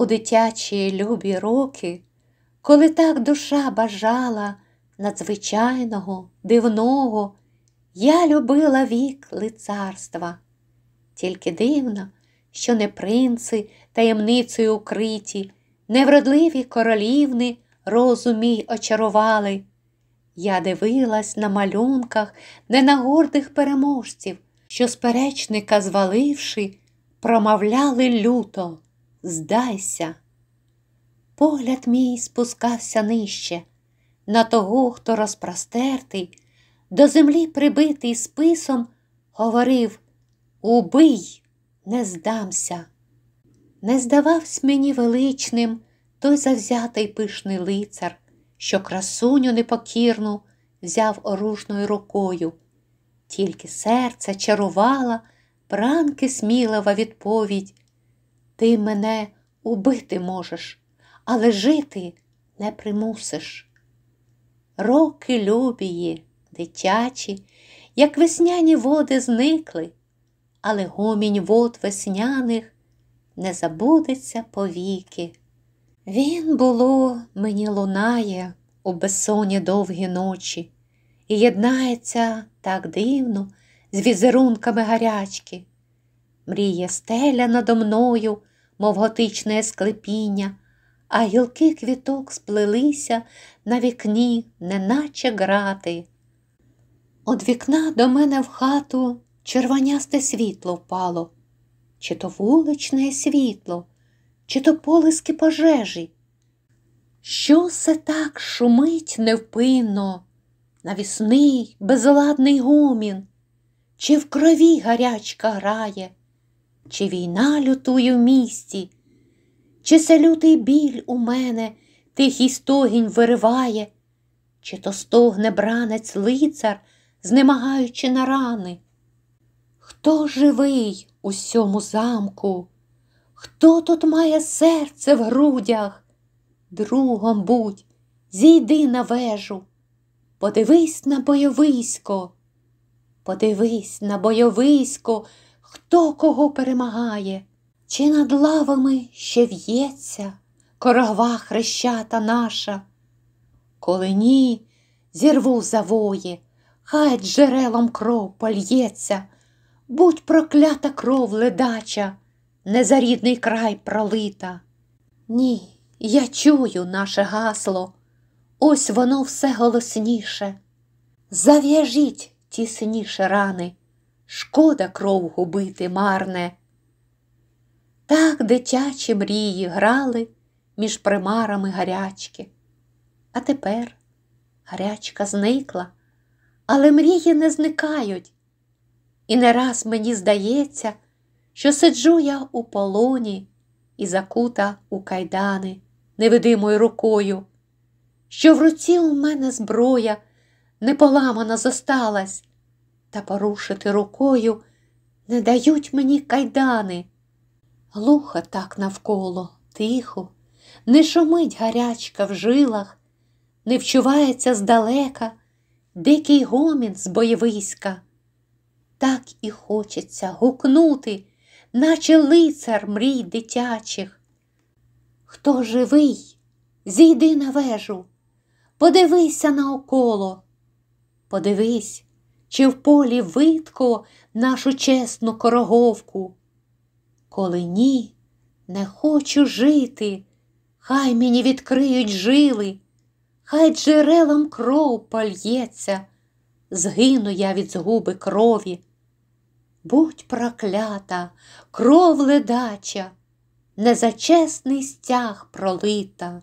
у дитячі любі роки, коли так душа бажала надзвичайного, дивного, я любила вік лицарства. Тільки дивно, що не принци таємницею укриті, невродливі королівни розумій очарували. Я дивилась на малюнках не на гордих переможців, що сперечника зваливши, промовляли люто здайся. Погляд мій спускався нижче, на того, хто розпростертий, до землі прибитий списом, говорив Убий, не здамся. Не здававсь мені величним той завзятий пишний лицар, що красуню непокірну взяв оружною рукою, тільки серце чарувала, пранки смілива відповідь ти мене убити можеш, але жити не примусиш. Роки любії, дитячі, як весняні води зникли, але гомінь вод весняних не забудеться повіки. Він, було, мені лунає у безсоні довгі ночі і єднається так дивно з візерунками гарячки. Мріє стеля надо мною мов готичне склепіння, а гілки квіток сплелися на вікні, неначе грати. Од вікна до мене в хату червонясте світло впало, чи то вуличне світло, чи то полиски пожежі. Що се так шумить невпинно, навісний, безладний гомін, чи в крові гарячка грає? чи війна лютує в місті, чи се лютий біль у мене тихий стогінь вириває, чи то стогне бранець лицар, знемагаючи на рани. Хто живий у сьому замку? Хто тут має серце в грудях? Другом будь, зійди на вежу, подивись на бойовисько, подивись на бойовисько хто кого перемагає, чи над лавами ще в'ється корова хрещата наша? Коли ні, зірву завої, хай джерелом кров польється, будь проклята кров ледача, не за рідний край пролита. Ні, я чую наше гасло, ось воно все голосніше. Зав'яжіть тісніше рани шкода кров губити марне. Так дитячі мрії грали між примарами гарячки. А тепер гарячка зникла, але мрії не зникають. І не раз мені здається, що сиджу я у полоні і закута у кайдани невидимою рукою, що в руці у мене зброя неполамана зосталась та порушити рукою не дають мені кайдани. Глухо так навколо, тихо, не шумить гарячка в жилах, не вчувається здалека, дикий гомін з бойовиська. Так і хочеться гукнути, наче лицар мрій дитячих. Хто живий, зійди на вежу, подивися наоколо, подивись, чи в полі видко нашу чесну короговку? Коли ні, не хочу жити, хай мені відкриють жили, хай джерелам кров польється, згину я від згуби крові. Будь проклята, кров ледача, не за чесний стяг пролита.